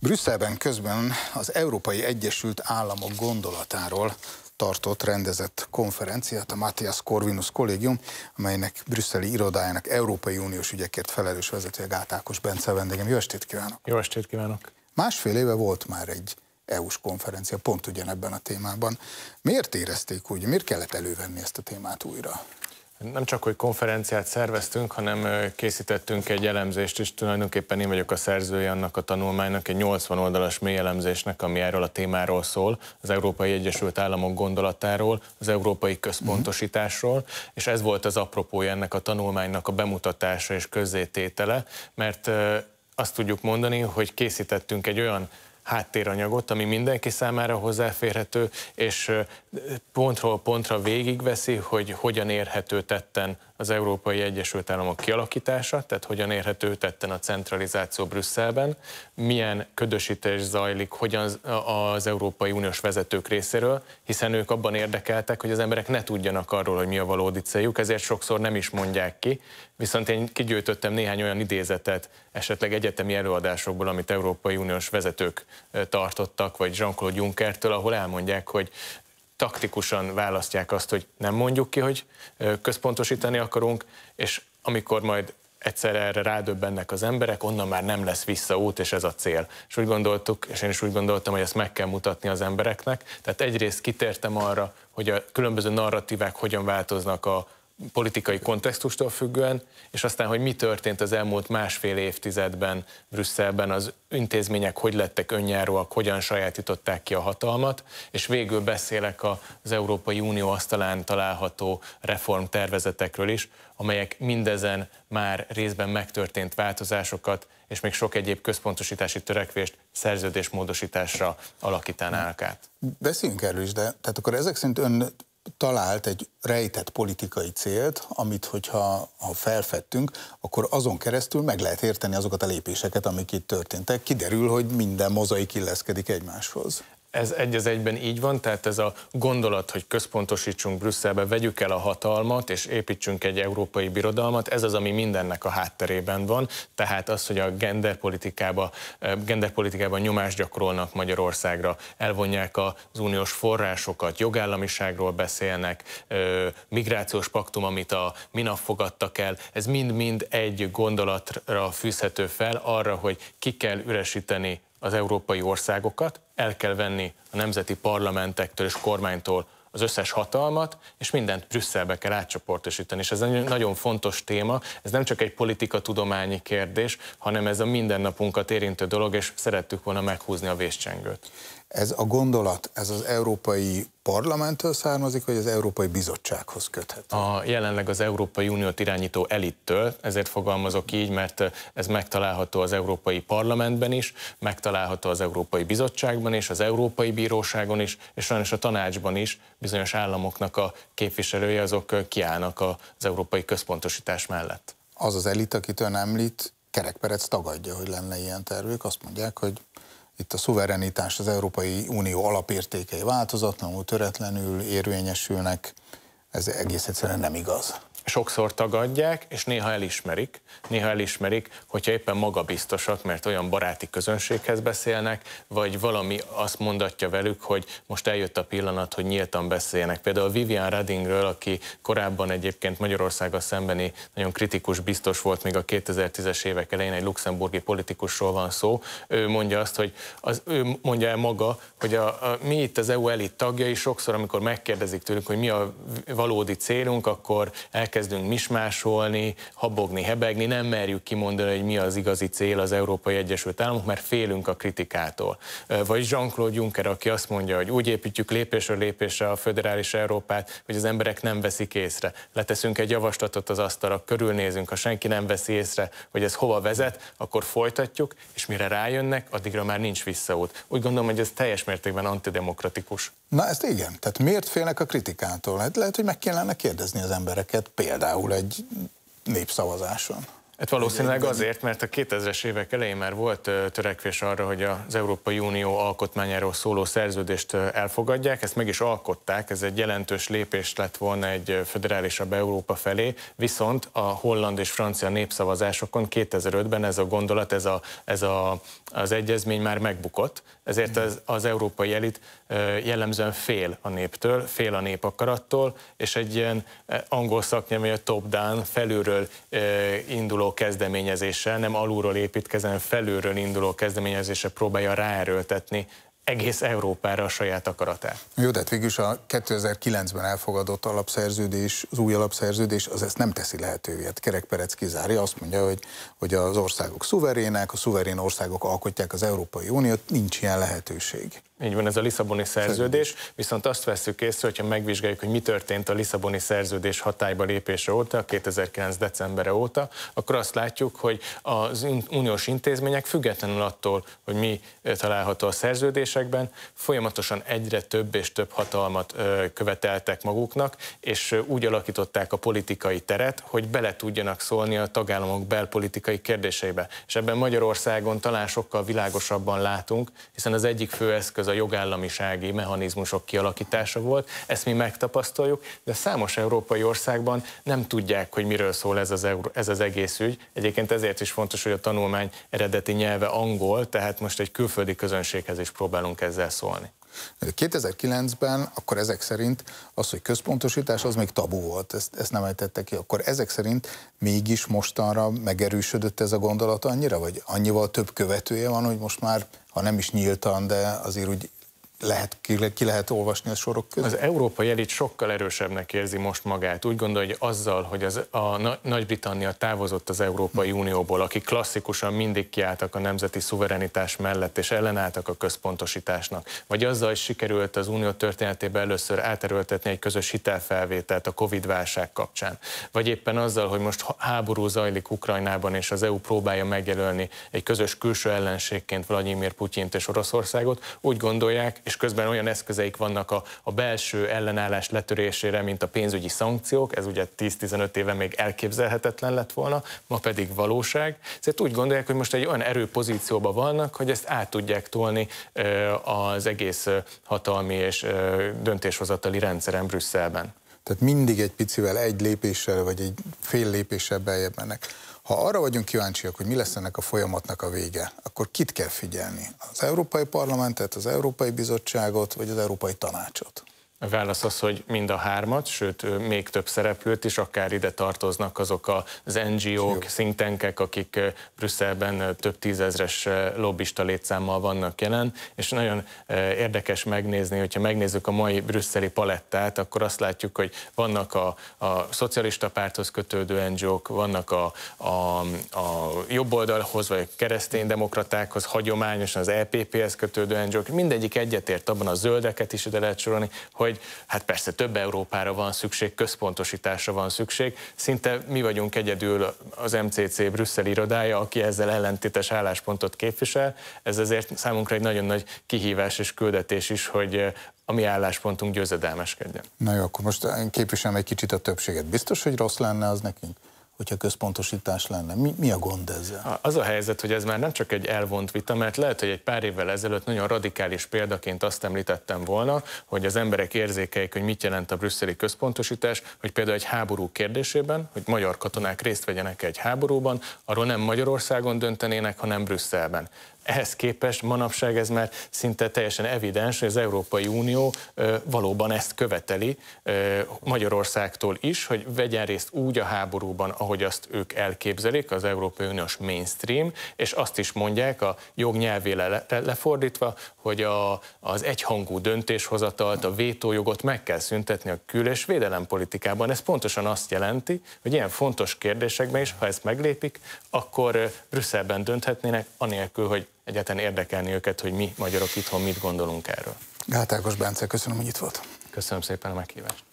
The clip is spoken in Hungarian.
Brüsszelben közben az Európai Egyesült Államok gondolatáról tartott rendezett konferenciát a Matthias Corvinus kollégium, amelynek brüsszeli irodájának Európai Uniós ügyekért felelős vezetője Gátákos Bence vendégem. Jó estét kívánok! Jó estét kívánok! Másfél éve volt már egy EU-s konferencia pont ugyanebben a témában. Miért érezték úgy, miért kellett elővenni ezt a témát újra? Nem csak, hogy konferenciát szerveztünk, hanem készítettünk egy elemzést is. Tulajdonképpen én vagyok a szerzője annak a tanulmánynak, egy 80 oldalas mély elemzésnek, ami erről a témáról szól, az Európai Egyesült Államok gondolatáról, az európai központosításról, és ez volt az apropója ennek a tanulmánynak a bemutatása és közzététele, mert azt tudjuk mondani, hogy készítettünk egy olyan háttéranyagot, ami mindenki számára hozzáférhető, és pontról pontra végigveszi, hogy hogyan érhető tetten az Európai Egyesült Államok kialakítása, tehát hogyan érhető tetten a centralizáció Brüsszelben, milyen ködösítés zajlik hogyan az Európai Uniós vezetők részéről, hiszen ők abban érdekeltek, hogy az emberek ne tudjanak arról, hogy mi a valódi céljuk, ezért sokszor nem is mondják ki, viszont én kigyűjtöttem néhány olyan idézetet, esetleg egyetemi előadásokból, amit Európai Uniós vezetők tartottak, vagy Jean-Claude Junckertől, ahol elmondják, hogy taktikusan választják azt, hogy nem mondjuk ki, hogy központosítani akarunk, és amikor majd egyszer erre rádöbbennek az emberek, onnan már nem lesz visszaút, és ez a cél. És úgy gondoltuk, és én is úgy gondoltam, hogy ezt meg kell mutatni az embereknek. Tehát egyrészt kitértem arra, hogy a különböző narratívák hogyan változnak a, politikai kontextustól függően, és aztán, hogy mi történt az elmúlt másfél évtizedben Brüsszelben, az intézmények hogy lettek önjáróak, hogyan sajátították ki a hatalmat, és végül beszélek az Európai Unió asztalán található reformtervezetekről is, amelyek mindezen már részben megtörtént változásokat és még sok egyéb központosítási törekvést szerződésmódosításra alakítanák át. Beszéljünk erről is, de tehát akkor ezek szerint ön talált egy rejtett politikai célt, amit hogyha ha felfedtünk, akkor azon keresztül meg lehet érteni azokat a lépéseket, amik itt történtek. Kiderül, hogy minden mozaik illeszkedik egymáshoz. Ez egy az egyben így van, tehát ez a gondolat, hogy központosítsunk Brüsszelbe, vegyük el a hatalmat, és építsünk egy európai birodalmat, ez az, ami mindennek a hátterében van. Tehát az, hogy a genderpolitikába, eh, genderpolitikában nyomást gyakorolnak Magyarországra, elvonják az uniós forrásokat, jogállamiságról beszélnek, eh, migrációs paktum, amit a minap fogadtak el, ez mind-mind egy gondolatra fűzhető fel arra, hogy ki kell üresíteni az európai országokat, el kell venni a nemzeti parlamentektől és kormánytól az összes hatalmat, és mindent Brüsszelbe kell átcsoportosítani. És ez egy nagyon fontos téma, ez nem csak egy politika-tudományi kérdés, hanem ez a mindennapunkat érintő dolog, és szerettük volna meghúzni a vészcsengőt. Ez a gondolat, ez az Európai Parlamenttől származik, vagy az Európai Bizottsághoz köthető? A jelenleg az Európai Uniót irányító elittől, ezért fogalmazok így, mert ez megtalálható az Európai Parlamentben is, megtalálható az Európai Bizottságban is, az Európai Bíróságon is, és sajnos a tanácsban is bizonyos államoknak a képviselői azok kiállnak az európai központosítás mellett. Az az elit, ön említ, Kerekperec tagadja, hogy lenne ilyen tervük, azt mondják, hogy itt a szuverenitás az Európai Unió alapértékei változatlanul, töretlenül érvényesülnek, ez egész egyszerűen nem igaz sokszor tagadják, és néha elismerik. Néha elismerik, hogyha éppen magabiztosak, mert olyan baráti közönséghez beszélnek, vagy valami azt mondatja velük, hogy most eljött a pillanat, hogy nyíltan beszéljenek. Például Vivian Radingről, aki korábban egyébként Magyarországgal szembeni nagyon kritikus biztos volt még a 2010-es évek elején, egy luxemburgi politikusról van szó, ő mondja azt, hogy az, ő mondja el maga, hogy a, a, mi itt az EU elit tagjai sokszor, amikor megkérdezik tőlük, hogy mi a valódi célunk, akkor elkezd elkezdünk mismásolni, habogni, hebegni, nem merjük kimondani, hogy mi az igazi cél az Európai Egyesült Államok, mert félünk a kritikától. Vagy Jean-Claude Juncker, aki azt mondja, hogy úgy építjük lépésről lépésre a föderális Európát, hogy az emberek nem veszik észre. Leteszünk egy javaslatot az asztalra, körülnézünk, ha senki nem veszi észre, hogy ez hova vezet, akkor folytatjuk, és mire rájönnek, addigra már nincs visszaút. Úgy gondolom, hogy ez teljes mértékben antidemokratikus. Na ezt igen, tehát miért félnek a kritikától? Hát lehet, hogy meg kellene kérdezni az embereket, például egy népszavazáson? Hát valószínűleg azért, mert a 2000-es évek elején már volt törekvés arra, hogy az Európai Unió alkotmányáról szóló szerződést elfogadják, ezt meg is alkották, ez egy jelentős lépés lett volna egy föderálisabb Európa felé, viszont a holland és francia népszavazásokon 2005-ben ez a gondolat, ez, a, ez a, az egyezmény már megbukott, ezért az, hmm. az európai elit jellemzően fél a néptől, fél a nép akarattól, és egy ilyen angol szaknyelmű top-down felülről induló induló kezdeményezéssel, nem alulról építkező, felülről induló kezdeményezéssel próbálja ráerőltetni egész Európára a saját akaratát. Jó, de hát végül is a 2009-ben elfogadott alapszerződés, az új alapszerződés, az ezt nem teszi lehetővé. Hát Perec kizárja, azt mondja, hogy, hogy az országok szuverének, a szuverén országok alkotják az Európai Uniót, nincs ilyen lehetőség. Így van, ez a Lisszaboni szerződés, viszont azt veszük észre, hogyha megvizsgáljuk, hogy mi történt a Lisszaboni szerződés hatályba lépése óta, 2009. decemberre óta, akkor azt látjuk, hogy az uniós intézmények függetlenül attól, hogy mi eh, található a szerződésekben, folyamatosan egyre több és több hatalmat eh, követeltek maguknak, és eh, úgy alakították a politikai teret, hogy bele tudjanak szólni a tagállamok belpolitikai kérdéseibe. És ebben Magyarországon talán sokkal világosabban látunk, hiszen az egyik fő eszköz a jogállamisági mechanizmusok kialakítása volt, ezt mi megtapasztaljuk, de számos európai országban nem tudják, hogy miről szól ez az, ez az egész ügy. Egyébként ezért is fontos, hogy a tanulmány eredeti nyelve angol, tehát most egy külföldi közönséghez is próbálunk ezzel szólni. 2009-ben akkor ezek szerint az, hogy központosítás, az még tabu volt, ezt, ezt nem ejtette ki. Akkor ezek szerint mégis mostanra megerősödött ez a gondolat annyira, vagy annyival több követője van, hogy most már, ha nem is nyíltan, de azért úgy lehet, ki, ki lehet olvasni a sorok között. Az európai elit sokkal erősebbnek érzi most magát. Úgy gondolja, hogy azzal, hogy az, a Nagy-Britannia távozott az Európai Unióból, akik klasszikusan mindig kiálltak a nemzeti szuverenitás mellett és ellenálltak a központosításnak, vagy azzal, hogy sikerült az Unió történetében először áterőltetni egy közös hitelfelvételt a Covid-válság kapcsán, vagy éppen azzal, hogy most háború zajlik Ukrajnában, és az EU próbálja megjelölni egy közös külső ellenségként Vladimir Putyint és Oroszországot, úgy gondolják, és közben olyan eszközeik vannak a, a belső ellenállás letörésére, mint a pénzügyi szankciók, ez ugye 10-15 éve még elképzelhetetlen lett volna, ma pedig valóság. Ezért úgy gondolják, hogy most egy olyan erőpozícióban vannak, hogy ezt át tudják tolni az egész hatalmi és döntéshozatali rendszeren Brüsszelben. Tehát mindig egy picivel egy lépéssel, vagy egy fél lépéssel beljebb mennek. Ha arra vagyunk kíváncsiak, hogy mi lesz ennek a folyamatnak a vége, akkor kit kell figyelni? Az Európai Parlamentet, az Európai Bizottságot, vagy az Európai Tanácsot? A válasz az, hogy mind a hármat, sőt még több szereplőt is, akár ide tartoznak azok az NGO-k, szintenkek, akik Brüsszelben több tízezres lobbista létszámmal vannak jelen, és nagyon érdekes megnézni, hogyha megnézzük a mai brüsszeli palettát, akkor azt látjuk, hogy vannak a, a szocialista párthoz kötődő NGO-k, vannak a, a, a jobb oldalhoz, vagy kereszténydemokratákhoz, hagyományosan az EPP-hez kötődő NGO-k, mindegyik egyetért abban a zöldeket is ide lehet sorolni, hogy hogy hát persze több Európára van szükség, központosításra van szükség. Szinte mi vagyunk egyedül az MCC Brüsszel irodája, aki ezzel ellentétes álláspontot képvisel. Ez azért számunkra egy nagyon nagy kihívás és küldetés is, hogy eh, a mi álláspontunk győzedelmeskedjen. Na jó, akkor most eh, képviselem egy kicsit a többséget. Biztos, hogy rossz lenne az nekünk? hogyha központosítás lenne. Mi, mi a gond ezzel? Az a helyzet, hogy ez már nem csak egy elvont vita, mert lehet, hogy egy pár évvel ezelőtt nagyon radikális példaként azt említettem volna, hogy az emberek érzékeik, hogy mit jelent a brüsszeli központosítás, hogy például egy háború kérdésében, hogy magyar katonák részt vegyenek egy háborúban, arról nem Magyarországon döntenének, hanem Brüsszelben. Ehhez képest manapság ez már szinte teljesen evidens, hogy az Európai Unió valóban ezt követeli Magyarországtól is, hogy vegyen részt úgy a háborúban, ahogy azt ők elképzelik, az Európai Uniós mainstream, és azt is mondják a jog nyelvére lefordítva, hogy a, az egyhangú döntéshozatalt, a vétójogot meg kell szüntetni a kül- és védelempolitikában. Ez pontosan azt jelenti, hogy ilyen fontos kérdésekben is, ha ezt meglépik, akkor Brüsszelben dönthetnének, anélkül, hogy egyáltalán érdekelni őket, hogy mi magyarok itthon mit gondolunk erről. Gát Bence, köszönöm, hogy itt volt. Köszönöm szépen a meghívást.